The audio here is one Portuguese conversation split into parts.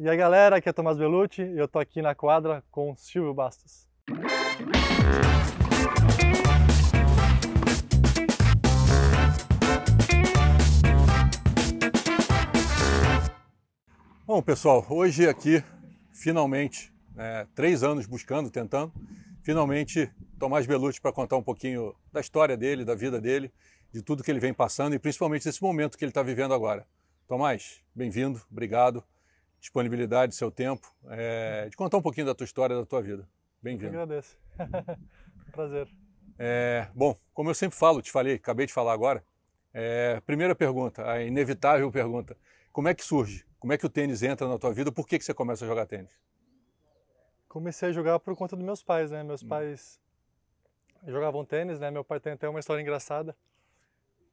E a galera, aqui é Tomás Belucci. e eu tô aqui na quadra com Silvio Bastos. Bom, pessoal, hoje aqui, finalmente, é, três anos buscando, tentando, finalmente Tomás Belucci para contar um pouquinho da história dele, da vida dele, de tudo que ele vem passando e principalmente desse momento que ele está vivendo agora. Tomás, bem-vindo, obrigado disponibilidade, seu tempo, é, de contar um pouquinho da tua história, da tua vida. Bem-vindo. Eu agradeço. Prazer. É, bom, como eu sempre falo, te falei, acabei de falar agora, é, primeira pergunta, a inevitável pergunta, como é que surge? Como é que o tênis entra na tua vida? Por que, que você começa a jogar tênis? Comecei a jogar por conta dos meus pais, né? Meus hum. pais jogavam tênis, né? Meu pai tem até uma história engraçada,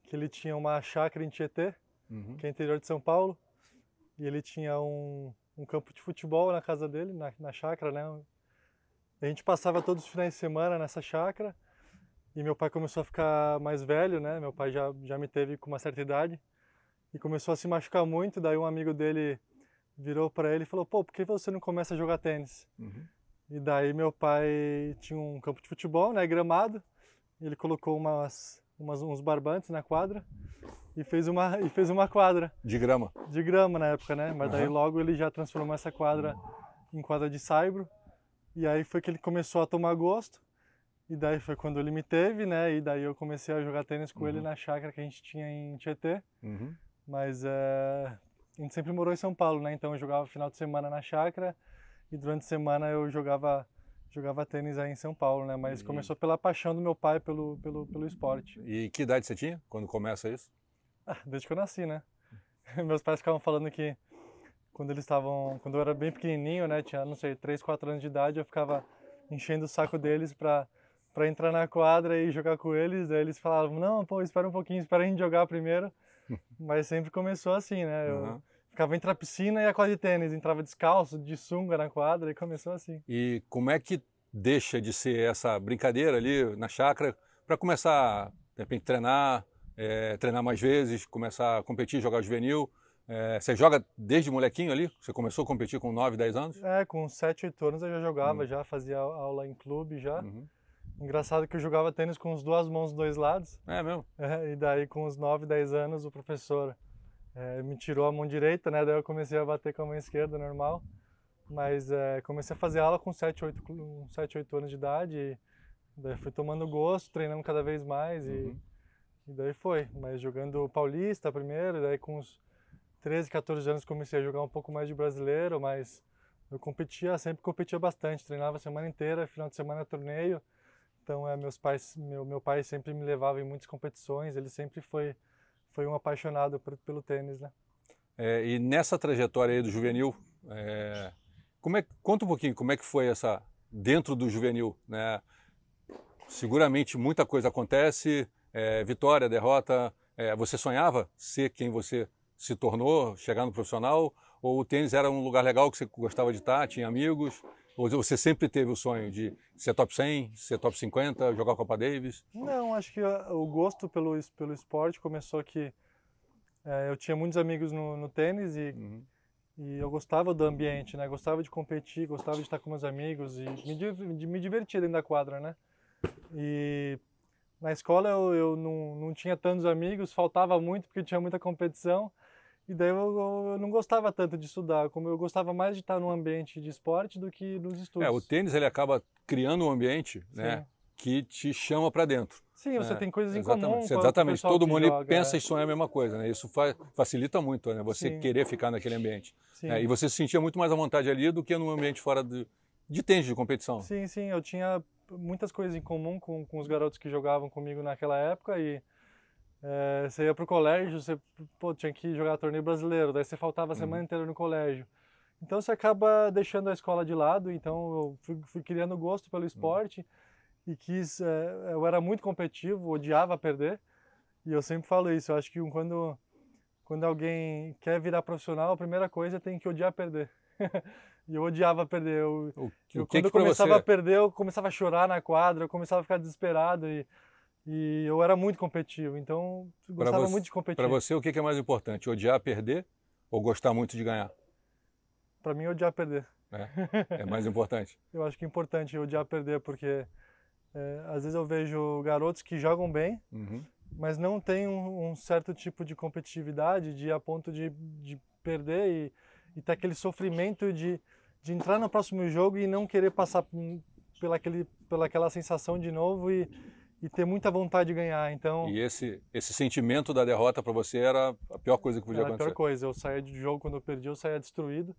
que ele tinha uma chácara em Tietê, uhum. que é interior de São Paulo, e ele tinha um, um campo de futebol na casa dele, na, na chácara, né? A gente passava todos os finais de semana nessa chácara. E meu pai começou a ficar mais velho, né? Meu pai já, já me teve com uma certa idade. E começou a se machucar muito. Daí um amigo dele virou para ele e falou: pô, por que você não começa a jogar tênis? Uhum. E daí meu pai tinha um campo de futebol, né? Gramado. Ele colocou umas umas, uns barbantes na quadra e fez uma e fez uma quadra de grama de grama na época né mas uhum. daí logo ele já transformou essa quadra em quadra de saibro e aí foi que ele começou a tomar gosto e daí foi quando ele me teve né e daí eu comecei a jogar tênis com uhum. ele na chácara que a gente tinha em Tietê uhum. mas é, a gente sempre morou em São Paulo né então eu jogava final de semana na chácara e durante a semana eu jogava jogava tênis aí em São Paulo, né? Mas uhum. começou pela paixão do meu pai pelo, pelo, pelo esporte. E que idade você tinha quando começa isso? Ah, desde que eu nasci, né? Meus pais ficavam falando que quando eles estavam, quando eu era bem pequenininho, né, tinha, não sei, 3, 4 anos de idade, eu ficava enchendo o saco deles para para entrar na quadra e jogar com eles, daí eles falavam: "Não, pô, espera um pouquinho, espera a gente jogar primeiro". Mas sempre começou assim, né? Eu, uhum Ficava entre a piscina e a quadra de tênis, entrava descalço, de sunga na quadra e começou assim. E como é que deixa de ser essa brincadeira ali na chácara para começar, de repente, treinar, é, treinar mais vezes, começar a competir, jogar juvenil? É, você joga desde molequinho ali? Você começou a competir com 9, 10 anos? É, com 7, 8 anos eu já jogava, uhum. já fazia aula em clube já. Uhum. Engraçado que eu jogava tênis com as duas mãos dos dois lados. É mesmo? É, e daí com os 9, 10 anos o professor é, me tirou a mão direita, né? Daí eu comecei a bater com a mão esquerda, normal. Mas é, comecei a fazer aula com 7, 8, 7, 8 anos de idade. E daí fui tomando gosto, treinando cada vez mais. E, uhum. e daí foi. Mas jogando paulista primeiro, daí com os 13, 14 anos comecei a jogar um pouco mais de brasileiro, mas eu competia, sempre competia bastante, treinava a semana inteira, final de semana torneio. Então, é, meus pais, meu, meu pai sempre me levava em muitas competições, ele sempre foi foi um apaixonado por, pelo tênis, né? É, e nessa trajetória aí do juvenil, é, como é, conta um pouquinho como é que foi essa dentro do juvenil, né? Seguramente muita coisa acontece, é, vitória, derrota. É, você sonhava ser quem você se tornou, chegar no profissional? Ou o tênis era um lugar legal que você gostava de estar, tinha amigos? Você sempre teve o sonho de ser top 100, ser top 50, jogar a Copa Davis? Não, acho que ah, o gosto pelo, pelo esporte começou que é, eu tinha muitos amigos no, no tênis e, uhum. e eu gostava do ambiente, né? Gostava de competir, gostava de estar com meus amigos e me, me divertir dentro da quadra, né? E na escola eu, eu não, não tinha tantos amigos, faltava muito porque tinha muita competição. E daí eu, eu, não gostava tanto de estudar, como eu gostava mais de estar num ambiente de esporte do que nos estudos. É, o tênis ele acaba criando um ambiente, Sim. né, que te chama para dentro. Sim, você é, tem coisas em comum. Com exatamente, todo mundo joga, pensa é. e sonha a mesma coisa, né? Isso fa facilita muito, né? Você Sim. querer ficar naquele ambiente. Né? E você se sentia muito mais à vontade ali do que num ambiente fora de, de tênis de competição. Sim, sim, eu tinha muitas coisas em comum com, com os garotos que jogavam comigo naquela época e é, você ia pro colégio, você pô, tinha que jogar torneio brasileiro, daí você faltava a semana uhum. inteira no colégio. Então você acaba deixando a escola de lado, então eu fui, fui criando gosto pelo uhum. esporte uhum. e quis. É, eu era muito competitivo, odiava perder. E eu sempre falo isso, eu acho que quando, quando alguém quer virar profissional, a primeira coisa é tem que odiar perder. e eu odiava perder. Eu, o, eu, quando que eu começava você... a perder, eu começava a chorar na quadra, eu começava a ficar desesperado. E, e eu era muito competitivo, então gostava você, muito de competir. Para você, o que é mais importante? Odiar perder ou gostar muito de ganhar? Para mim, odiar perder. É, é mais importante. eu acho que é importante odiar perder, porque é, às vezes eu vejo garotos que jogam bem, uhum. mas não têm um, um, certo tipo de competitividade de a ponto de, de perder e, e ter aquele sofrimento de, de entrar no próximo jogo e não querer passar hum, pela, aquele, pela aquela sensação de novo e e ter muita vontade de ganhar. Então e esse esse sentimento da derrota para você era a pior coisa que podia era acontecer. A pior coisa. Eu saía de jogo quando eu perdi, eu saía destruído.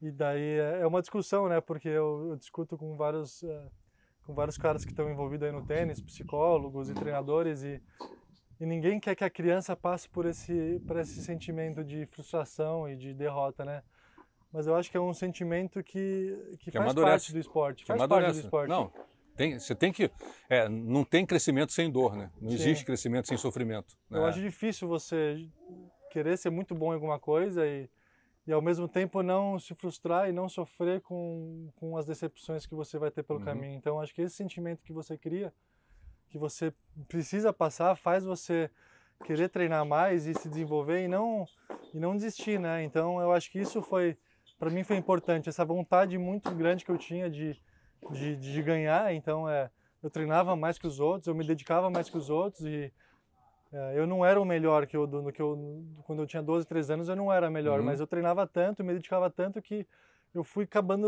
E daí é, é uma discussão, né? Porque eu, eu discuto com vários eh, com vários caras que estão envolvidos aí no tênis, psicólogos e treinadores e e ninguém quer que a criança passe por esse por esse sentimento de frustração e de derrota, né? Mas eu acho que é um sentimento que que, que faz amadurece. parte do esporte, que faz amadurece. parte do esporte. Não tem, você tem que. É, não tem crescimento sem dor, né? Não Sim. existe crescimento sem sofrimento. Né? Eu acho difícil você querer ser muito bom em alguma coisa e, e ao mesmo tempo não se frustrar e não sofrer com, com as decepções que você vai ter pelo uhum. caminho. Então acho que esse sentimento que você cria, que você precisa passar, faz você querer treinar mais e se desenvolver e não e não desistir, né? Então eu acho que isso foi para mim foi importante essa vontade muito grande que eu tinha de de, de ganhar, então é, eu treinava mais que os outros, eu me dedicava mais que os outros e é, eu não era o melhor que eu, que eu, quando eu tinha 12, 13 anos, eu não era melhor, uhum. mas eu treinava tanto, me dedicava tanto que eu fui acabando,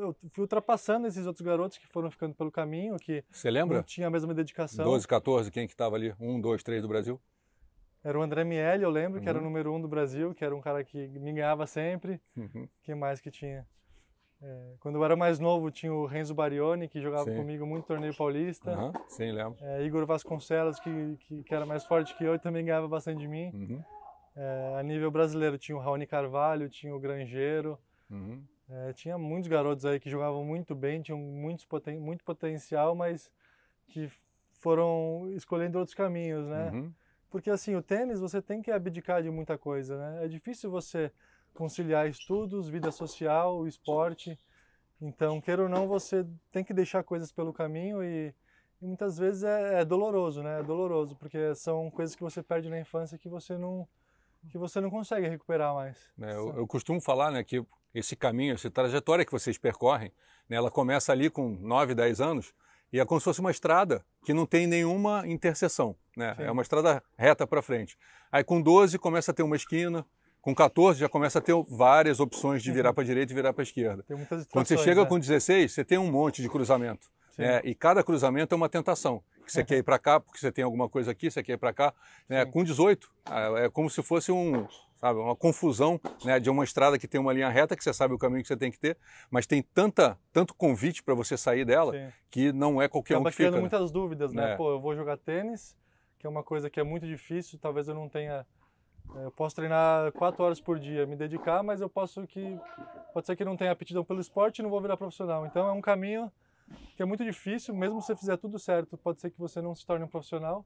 eu fui ultrapassando esses outros garotos que foram ficando pelo caminho, que Você lembra? não tinha a mesma dedicação. 12, 14, quem que estava ali? um dois três do Brasil? Era o André Miele, eu lembro, uhum. que era o uhum. número um do Brasil, que era um cara que me ganhava sempre. Uhum. Quem mais que tinha? É, quando eu era mais novo, tinha o Renzo Barioni, que jogava Sim. comigo muito torneio paulista. Uhum. Sim, lembro. É, Igor Vasconcelos, que, que, que, era mais forte que eu e também ganhava bastante de mim. Uhum. É, a nível brasileiro, tinha o Raoni Carvalho, tinha o Grangeiro. Uhum. É, tinha muitos garotos aí que jogavam muito bem, tinham muitos poten muito potencial, mas que foram escolhendo outros caminhos, né? Uhum. Porque assim, o tênis você tem que abdicar de muita coisa, né? É difícil você conciliar estudos, vida social, esporte. Então, quer ou não, você tem que deixar coisas pelo caminho e, e muitas vezes é, é, doloroso, né? É doloroso, porque são coisas que você perde na infância que você não que você não consegue recuperar mais. É, eu, eu, costumo falar, né, que esse caminho, essa trajetória que vocês percorrem, né, ela começa ali com 9, 10 anos e é como se fosse uma estrada que não tem nenhuma interseção, né? Sim. É uma estrada reta para frente. Aí com 12 começa a ter uma esquina, com 14 já começa a ter várias opções de virar uhum. para a direita e virar para a esquerda. Quando você chega é. com 16, você tem um monte de cruzamento. Né? E cada cruzamento é uma tentação. Que você é. quer ir para cá porque você tem alguma coisa aqui, você quer ir para cá. Né? Com 18, ah, é como se fosse um, sabe, uma confusão né, de uma estrada que tem uma linha reta, que você sabe o caminho que você tem que ter, mas tem tanta, tanto convite para você sair dela Sim. que não é qualquer Acaba um que criando né? muitas dúvidas, né? É. Pô, eu vou jogar tênis, que é uma coisa que é muito difícil, talvez eu não tenha é, eu posso treinar quatro horas por dia, me dedicar, mas eu posso que pode ser que não tenha aptidão pelo esporte e não vou virar profissional. Então é um caminho que é muito difícil, mesmo se você fizer tudo certo, pode ser que você não se torne um profissional.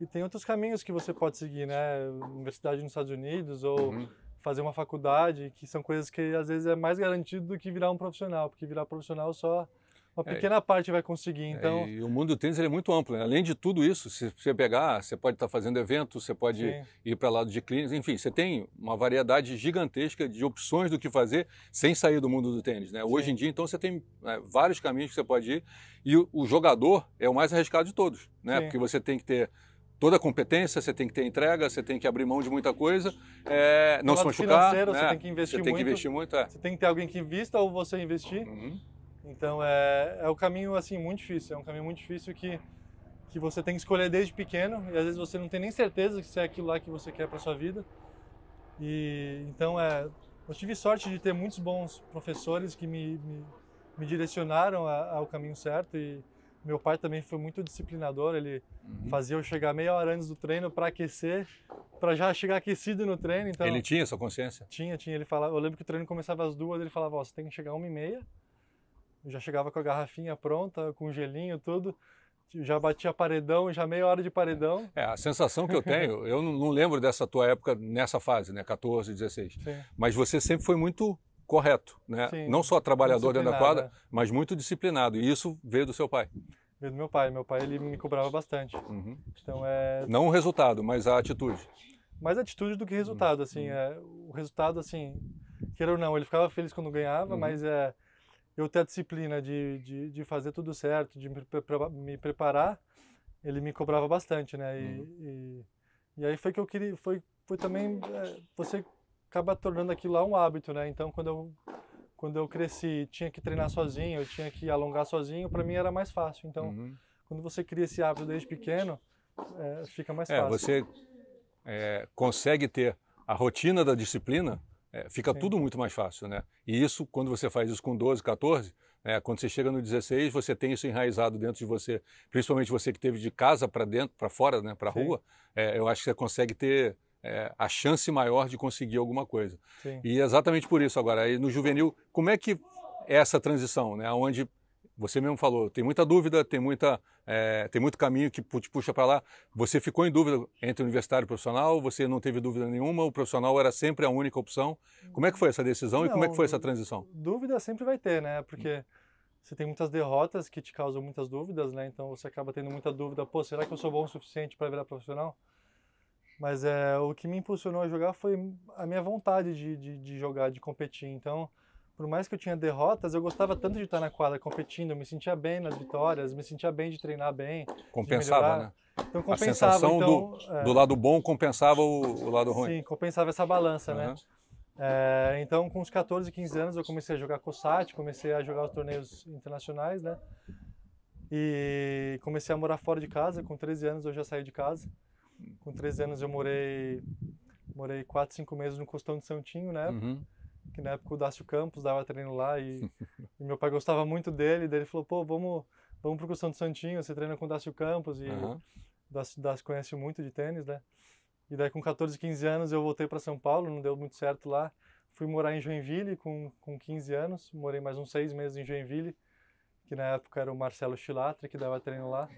E tem outros caminhos que você pode seguir, né? Universidade nos Estados Unidos ou uhum. fazer uma faculdade, que são coisas que às vezes é mais garantido do que virar um profissional, porque virar profissional só uma é. pequena é, parte vai conseguir. É, então... É, e o mundo do tênis é muito amplo. Né? Além de tudo isso, se você pegar, você pode estar tá fazendo eventos, você pode Sim. ir para lado de clínicas, enfim, você tem uma variedade gigantesca de opções do que fazer sem sair do mundo do tênis. Né? Hoje em dia, então, você tem né, vários caminhos que você pode ir e o, o jogador é o mais arriscado de todos, né? Sim. porque você tem que ter toda a competência, você tem que ter entrega, você tem que abrir mão de muita coisa, é, não se machucar. né? Você tem que investir você tem muito. Você tem que investir muito, é. Você tem que ter alguém que invista ou você investir. Uhum. Então é, é um caminho assim muito difícil, é um caminho muito difícil que que você tem que escolher desde pequeno e às vezes você não tem nem certeza se é aquilo lá que você quer para sua vida. E então é, eu tive sorte de ter muitos bons professores que me, me, me direcionaram a, ao caminho certo e meu pai também foi muito disciplinador, ele uhum. fazia eu chegar meia hora antes do treino para aquecer, para já chegar aquecido no treino. Então, ele tinha essa consciência? Tinha, tinha. Ele falava, eu lembro que o treino começava às duas, ele falava, oh, você tem que chegar uma e meia, já chegava com a garrafinha pronta, com gelinho, tudo. Já batia paredão, já meia hora de paredão. É, a sensação que eu tenho, eu não lembro dessa tua época nessa fase, né? 14, 16. Sim. Mas você sempre foi muito correto, né? Sim. Não só trabalhador dentro da quadra, é. mas muito disciplinado. E isso veio do seu pai. Veio do meu pai. Meu pai ele me cobrava bastante. Uhum. Então é. Não o resultado, mas a atitude. Mais atitude do que resultado, assim. Uhum. É, o resultado, assim, queira ou não, ele ficava feliz quando ganhava, uhum. mas é eu ter a disciplina de, de, de fazer tudo certo, de me, preparar, ele me cobrava bastante, né? E, uhum. e, e, aí foi que eu queria, foi, foi também, é, você acaba tornando aquilo lá um hábito, né? Então, quando eu, quando eu cresci, tinha que treinar sozinho, eu tinha que alongar sozinho, para mim era mais fácil. Então, uhum. quando você cria esse hábito desde pequeno, é, fica mais é, fácil. Você é, consegue ter a rotina da disciplina é, fica Sim. tudo é. muito mais fácil, né? E isso, quando você faz isso com 12, 14, né? quando você chega no 16, você tem isso enraizado dentro de você, principalmente você que teve de casa para dentro, para fora, né? para rua, é, eu acho que você consegue ter é, a chance maior de conseguir alguma coisa. Sim. E é exatamente por isso agora, aí no juvenil, como é que é essa transição, né? Onde você mesmo falou, tem muita dúvida, tem, muita, é, tem muito caminho que te puxa para lá. Você ficou em dúvida entre universitário e profissional, você não teve dúvida nenhuma, o profissional era sempre a única opção. Como é que foi essa decisão não, e como é que foi essa transição? Dúvida sempre vai ter, né? Porque você tem muitas derrotas que te causam muitas dúvidas, né? Então você acaba tendo muita dúvida, pô, será que eu sou bom o suficiente para virar profissional? Mas é, o que me impulsionou a jogar foi a minha vontade de, de, de jogar, de competir. Então, por mais que eu tinha derrotas, eu gostava tanto de estar na quadra competindo, eu me sentia bem nas vitórias, me sentia bem de treinar bem. Compensava, né? Então compensava. A sensação então, do, é... do, lado bom compensava o, o, lado ruim. Sim, compensava essa balança, uhum. né? É, então, com uns 14, 15 anos, eu comecei a jogar COSAT, comecei a jogar os torneios internacionais, né? E comecei a morar fora de casa. Com 13 anos, eu já saí de casa. Com 13 anos, eu morei, morei 4, 5 meses no Costão de Santinho, né? Uhum que na época o Dácio Campos dava treino lá e, e meu pai gostava muito dele, daí ele falou, pô, vamos, vamos pro Costão do Santinho, você treina com o Dácio Campos e uhum. o Dácio, Dácio conhece muito de tênis, né? E daí com 14, 15 anos eu voltei para São Paulo, não deu muito certo lá. Fui morar em Joinville com, com 15 anos, morei mais uns seis meses em Joinville, que na época era o Marcelo Chilatre que dava treino lá.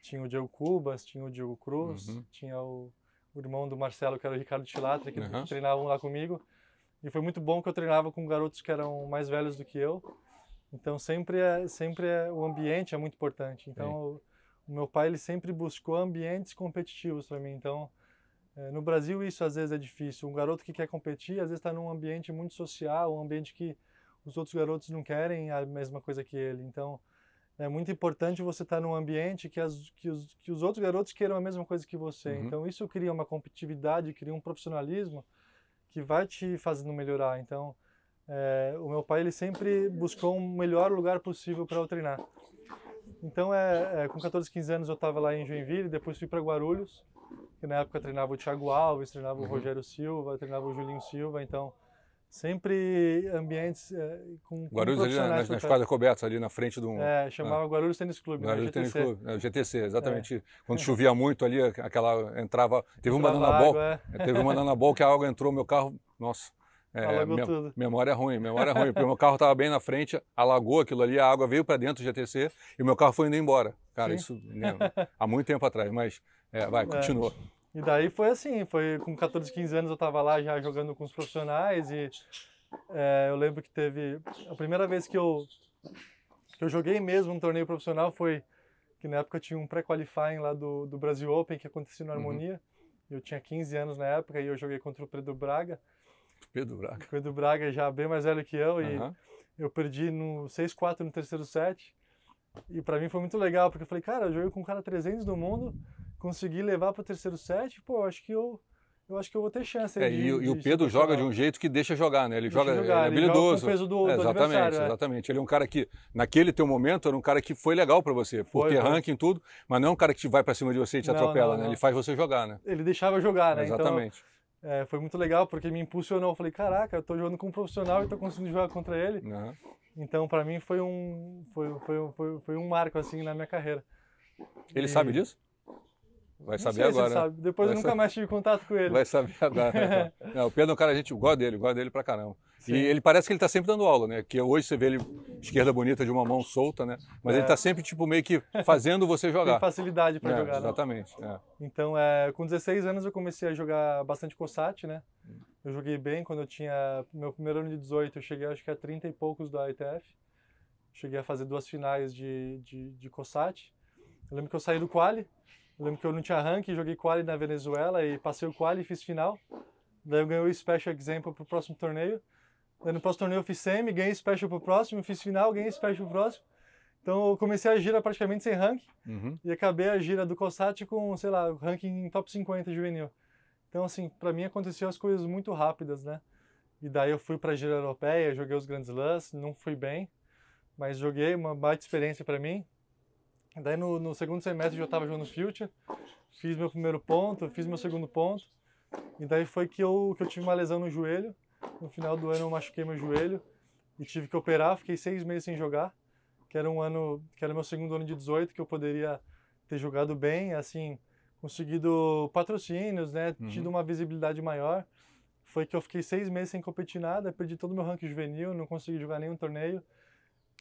Tinha o Diego Cubas, tinha o Diego Cruz, uhum. tinha o, o, irmão do Marcelo, que era o Ricardo Chilatre, que uhum. treinavam lá comigo. E foi muito bom que eu treinava com garotos que eram mais velhos do que eu. Então sempre é, sempre é, o ambiente é muito importante. Então o, o meu pai ele sempre buscou ambientes competitivos para mim. Então é, no Brasil isso às vezes é difícil. Um garoto que quer competir às vezes está num ambiente muito social, um ambiente que os outros garotos não querem a mesma coisa que ele. Então é muito importante você estar tá num ambiente que, as, que, os, que os outros garotos queiram a mesma coisa que você. Uhum. Então isso cria uma competitividade, cria um profissionalismo que vai te fazendo melhorar. Então, é, o meu pai ele sempre buscou um melhor lugar possível para eu treinar. Então, é, é, com 14, 15 anos eu estava lá em Joinville, depois fui para Guarulhos, que na época treinava o Thiago Alves, treinava uhum. o Rogério Silva, treinava o Julinho Silva, então Sempre ambientes é, com, com Guarulhos ali na, nas, nas quadras cobertas, ali na frente do... Um, é, né? chamava né? Guarulhos Tênis Clube, né? Guarulhos Tennis Tênis Clube, GTC, é. exatamente. É. Quando chovia muito ali, aquela entrava... Teve uma banana ball, é, é. teve uma na bol que a água entrou no meu carro, nossa... Me, tudo. Memória ruim, memória ruim, porque meu carro estava bem na frente, alagou aquilo ali, a água veio para dentro do GTC e meu carro foi indo embora. Cara, Sim. isso né, há muito tempo atrás, mas vai, continua. E daí foi assim, foi com 14, 15 anos eu estava lá já jogando com os profissionais e é, eu lembro que teve a primeira vez que eu que eu joguei mesmo um torneio profissional foi que na época tinha um pré-qualifying lá do, do Brasil Open que acontecia na uhum. Harmonia. Uhum. Eu tinha 15 anos na época e eu joguei contra o Pedro Braga. Pedro Braga. Pedro Braga já bem mais velho que eu uhum. e eu perdi no 6-4 no terceiro set. E para mim foi muito legal, porque eu falei, cara, eu joguei com um cara 300 do mundo, conseguir levar para o terceiro set, pô, acho que eu eu acho que eu vou ter chance. É, de, e, de, e, o Pedro joga de um jeito que deixa jogar, né? Ele deixa joga, jogar, ele é habilidoso. Ele joga com o peso do, é, do exatamente, é. exatamente. Ele é um cara que, naquele teu momento, era um cara que foi legal para você, por foi, ter foi. ranking e tudo, mas não é um cara que vai para cima de você e te não, atropela, não, né? Não. Ele faz você jogar, né? Ele deixava jogar, né? Então, exatamente. Então, é, foi muito legal porque me impulsionou. Eu falei, caraca, eu tô jogando com um profissional e tô conseguindo jogar contra ele. Uhum. Então, para mim, foi um, foi, foi, foi, foi, um marco, assim, na minha carreira. Ele e... sabe disso? Vai saber agora. Né? Sabe. Depois Vai eu nunca mais tive contato com ele. Vai saber agora. Não, o Pedro é um cara, a gente, gosta dele, gosta dele pra caramba. Sim. E ele parece que ele tá sempre dando aula, né? Que hoje você vê ele esquerda bonita de uma mão solta, né? Mas é. ele tá sempre, tipo, meio que fazendo você jogar. Tem facilidade para é, jogar, Exatamente. É. Então, é, com 16 anos eu comecei a jogar bastante COSAT, né? Eu joguei bem quando eu tinha. Meu primeiro ano de 18, eu cheguei acho que a 30 e poucos do ITF. Cheguei a fazer duas finais de, de, de COSAT. Eu lembro que eu saí do Quali eu lembro que eu não tinha ranking, joguei quali na Venezuela e passei o quali e fiz final. Daí eu ganhei o Special Example pro próximo torneio. Daí no próximo torneio eu fiz semi, ganhei Special pro próximo, fiz final, ganhei Special pro próximo. Então eu comecei a gira praticamente sem ranking uhum. e acabei a gira do COSAT com, sei lá, ranking em top 50 juvenil. Então assim, para mim aconteceu as coisas muito rápidas, né? E daí eu fui para a gira europeia, joguei os grandes lãs, não fui bem, mas joguei uma baita experiência para mim. Daí no, no segundo semestre eu já estava jogando Future, fiz meu primeiro ponto, fiz meu segundo ponto. E daí foi que eu, que eu tive uma lesão no joelho. No final do ano eu machuquei meu joelho e tive que operar, fiquei seis meses sem jogar, que era um ano, que era meu segundo ano de 18, que eu poderia ter jogado bem, assim, conseguido patrocínios, né, uhum. tido uma visibilidade maior. Foi que eu fiquei seis meses sem competir nada, perdi todo o meu ranking juvenil, não consegui jogar nenhum torneio.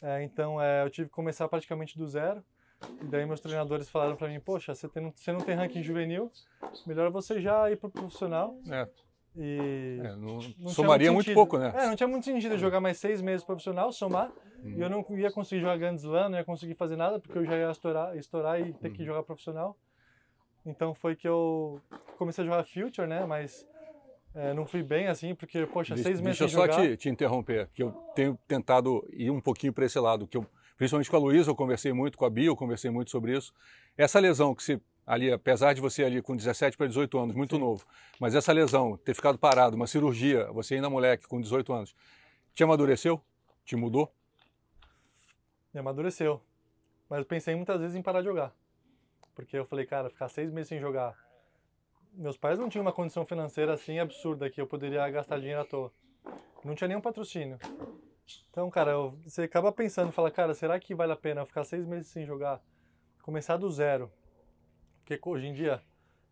É, então é, eu tive que começar praticamente do zero. E daí meus treinadores falaram para mim, poxa, você, tem, você não tem ranking juvenil, melhor você já ir para profissional. É. E é, não, não somaria muito, muito, pouco, né? É, não tinha muito sentido jogar mais seis meses profissional, somar, hum. e eu não hum. ia conseguir jogar Grand Slam, não ia conseguir fazer nada, porque eu já ia estourar, estourar e ter hum. que jogar profissional. Então foi que eu comecei a jogar Future, né? Mas é, não fui bem assim, porque, poxa, seis meses deixa Deixa eu só te, te interromper, que eu tenho tentado ir um pouquinho para esse lado, que eu Principalmente com a Luísa, eu conversei muito, com a Bia, eu conversei muito sobre isso. Essa lesão que se ali, apesar de você ali com 17 para 18 anos, muito Sim. novo, mas essa lesão, ter ficado parado, uma cirurgia, você ainda moleque com 18 anos, te amadureceu? Te mudou? Me amadureceu. Mas eu pensei muitas vezes em parar de jogar. Porque eu falei, cara, ficar seis meses sem jogar. Meus pais não tinham uma condição financeira assim absurda que eu poderia gastar dinheiro à toa. Não tinha nenhum patrocínio. Então, cara, você acaba pensando, e fala, cara, será que vale a pena ficar seis meses sem jogar? Começar do zero. Porque hoje em dia,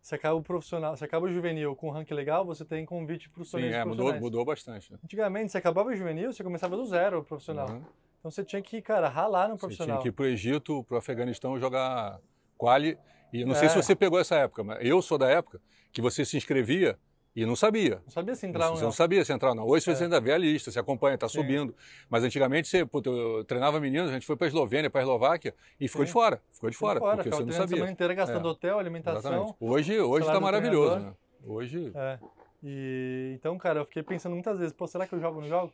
você acaba o profissional, você acaba o juvenil com um rank legal, você tem convite para os torneios Sim, é, mudou, mudou bastante. Né? Antigamente, você acabava o juvenil, você começava do zero o profissional. Uhum. Então você tinha que, cara, ralar no profissional. Você tinha que ir pro Egito, pro Afeganistão jogar quali. E não é. sei se é. você pegou essa época, mas eu sou da época que você se inscrevia e não sabia. Não sabia se entrar ou não. não sabia se entrar ou não. Hoje é. você ainda vê a lista, você acompanha, está subindo. Mas antigamente você, puto, eu treinava meninos, a gente foi para a Eslovênia, para a Eslováquia e ficou Sim. de fora. Ficou de fora, fora porque cara, você não sabia. semana inteira gastando é. hotel, alimentação. Exatamente. Hoje está maravilhoso, né? Hoje... É. E, então, cara, eu fiquei pensando muitas vezes, pô, será que eu jogo ou não jogo?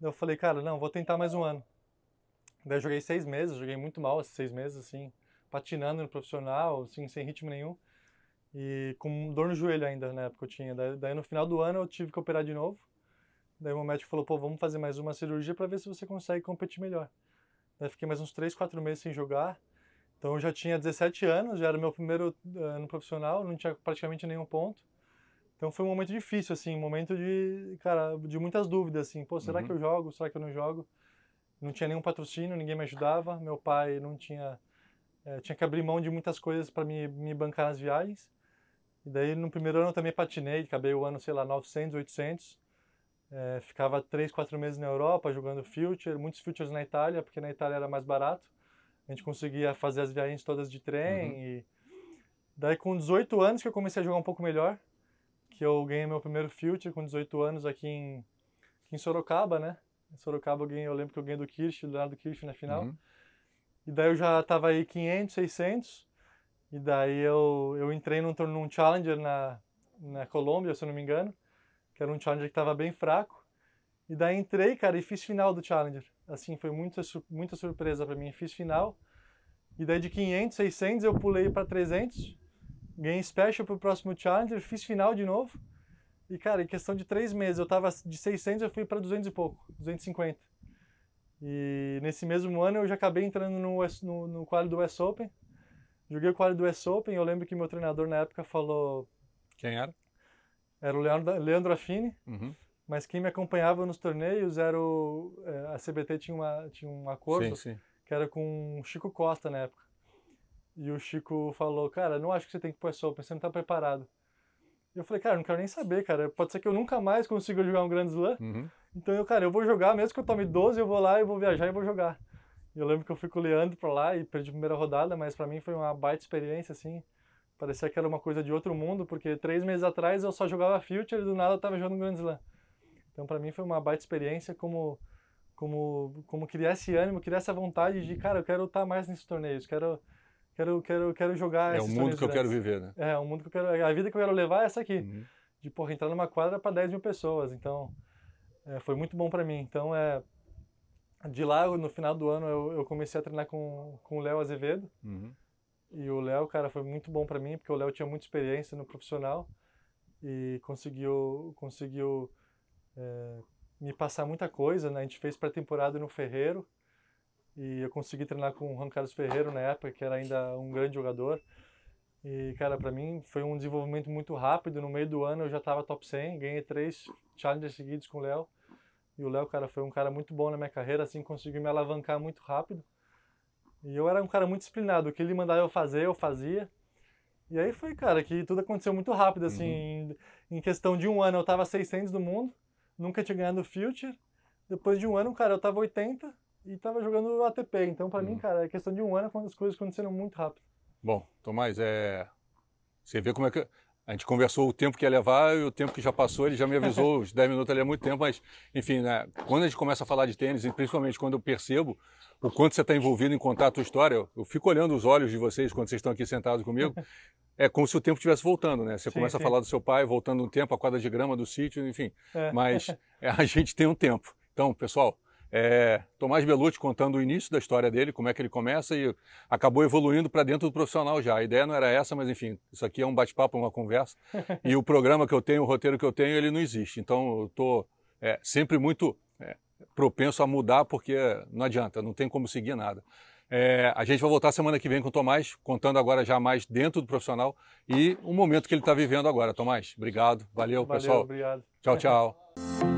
Eu falei, cara, não, vou tentar mais um ano. Daí eu joguei seis meses, joguei muito mal esses seis meses, assim, patinando no profissional, assim, sem ritmo nenhum. E com dor no joelho ainda na né, época eu tinha. Daí, daí, no final do ano eu tive que operar de novo. Daí o meu médico falou: pô, vamos fazer mais uma cirurgia para ver se você consegue competir melhor. Daí fiquei mais uns 3, 4 meses sem jogar. Então eu já tinha 17 anos, já era meu primeiro eh, ano profissional, não tinha praticamente nenhum ponto. Então foi um momento difícil, assim, um momento de, cara, de muitas dúvidas, assim, pô, será uhum. que eu jogo, será que eu não jogo? Não tinha nenhum patrocínio, ninguém me ajudava, meu pai não tinha, é, tinha que abrir mão de muitas coisas para me, me bancar nas viagens. E daí no primeiro ano eu também patinei, acabei o ano, sei lá, 900, 800. É, ficava 3, 4 meses na Europa jogando future, muitos futures na Itália, porque na Itália era mais barato. A gente conseguia fazer as viagens todas de trem uhum. e... Daí com 18 anos que eu comecei a jogar um pouco melhor, que eu ganhei meu primeiro future com 18 anos aqui em, aqui em Sorocaba, né? Em Sorocaba eu, ganhei, eu lembro que eu ganhei do Kirsch, do Leonardo Kirsch na final. Uhum. E daí eu já tava aí 500, 600. E daí eu, eu entrei num, num Challenger na, na Colômbia, se eu não me engano, que era um Challenger que estava bem fraco. E daí entrei, cara, e fiz final do Challenger. Assim, foi muita, muita surpresa para mim. Fiz final. E daí de 500, 600 eu pulei para 300. Ganhei special pro próximo Challenger, fiz final de novo. E, cara, em questão de três meses, eu tava de 600, eu fui para 200 e pouco, 250. E nesse mesmo ano eu já acabei entrando no, no, no quadro do West Open, Joguei o quali do West Open, eu lembro que meu treinador na época falou... Quem era? Era o Leandro, Leandro Affini, uhum. mas quem me acompanhava nos torneios era o... É, a CBT tinha, uma, tinha um acordo sim, sim. que era com o Chico Costa na época. E o Chico falou, cara, não acho que você tem que ir pro pensando Open, você não tá preparado. E eu falei, cara, não quero nem saber, cara. Pode ser que eu nunca mais consiga jogar um Grand Slam. Uhum. Então eu, cara, eu vou jogar, mesmo que eu tome 12, eu vou lá, eu vou viajar e vou jogar. Eu lembro que eu fui com o Leandro pra lá e perdi a primeira rodada, mas para mim foi uma baita experiência, assim. Parecia que era uma coisa de outro mundo, porque três meses atrás eu só jogava Future e do nada eu tava jogando Grand Slam. Então para mim foi uma baita experiência como como como criar esse ânimo, criar essa vontade de, cara, eu quero estar tá mais nesses torneios, quero quero quero quero jogar É o mundo que eu quero viver, né? É, o mundo que eu quero, a vida que eu quero levar é essa aqui. Uhum. De porra, entrar numa quadra para 10 mil pessoas. Então, é, foi muito bom para mim. Então, é de lá, no final do ano, eu, eu comecei a treinar com, com o Léo Azevedo. Uhum. E o Léo, cara, foi muito bom para mim, porque o Léo tinha muita experiência no profissional e conseguiu, conseguiu é, me passar muita coisa, né? A gente fez pré-temporada no Ferreiro e eu consegui treinar com o Juan Carlos Ferreiro na época, que era ainda um grande jogador. E, cara, para mim foi um desenvolvimento muito rápido. No meio do ano eu já estava top 100, ganhei três challenges seguidos com o Léo. E o Léo, cara, foi um cara muito bom na minha carreira, assim, conseguiu me alavancar muito rápido. E eu era um cara muito disciplinado, o que ele mandava eu fazer, eu fazia. E aí foi, cara, que tudo aconteceu muito rápido, assim, uhum. em, em, questão de um ano eu tava 600 do mundo, nunca tinha ganhado o Future. Depois de um ano, cara, eu tava 80 e tava jogando ATP. Então, para uhum. mim, cara, é questão de um ano quando as coisas aconteceram muito rápido. Bom, Tomás, é... você vê como é que a gente conversou o tempo que ia levar e o tempo que já passou, ele já me avisou, os 10 minutos ali é muito tempo, mas, enfim, né, quando a gente começa a falar de tênis, e principalmente quando eu percebo o quanto você está envolvido em contar a tua história, eu, eu, fico olhando os olhos de vocês quando vocês estão aqui sentados comigo, é como se o tempo estivesse voltando, né? Você sim, começa sim. a falar do seu pai, voltando um tempo, a quadra de grama do sítio, enfim, é. mas é, a gente tem um tempo. Então, pessoal, é, Tomás Bellucci contando o início da história dele, como é que ele começa e acabou evoluindo para dentro do profissional já. A ideia não era essa, mas enfim, isso aqui é um bate-papo, uma conversa. e o programa que eu tenho, o roteiro que eu tenho, ele não existe. Então eu estou é, sempre muito é, propenso a mudar, porque não adianta, não tem como seguir nada. É, a gente vai voltar semana que vem com o Tomás, contando agora já mais dentro do profissional e o momento que ele está vivendo agora. Tomás, obrigado, valeu, valeu pessoal. Obrigado. Tchau, tchau.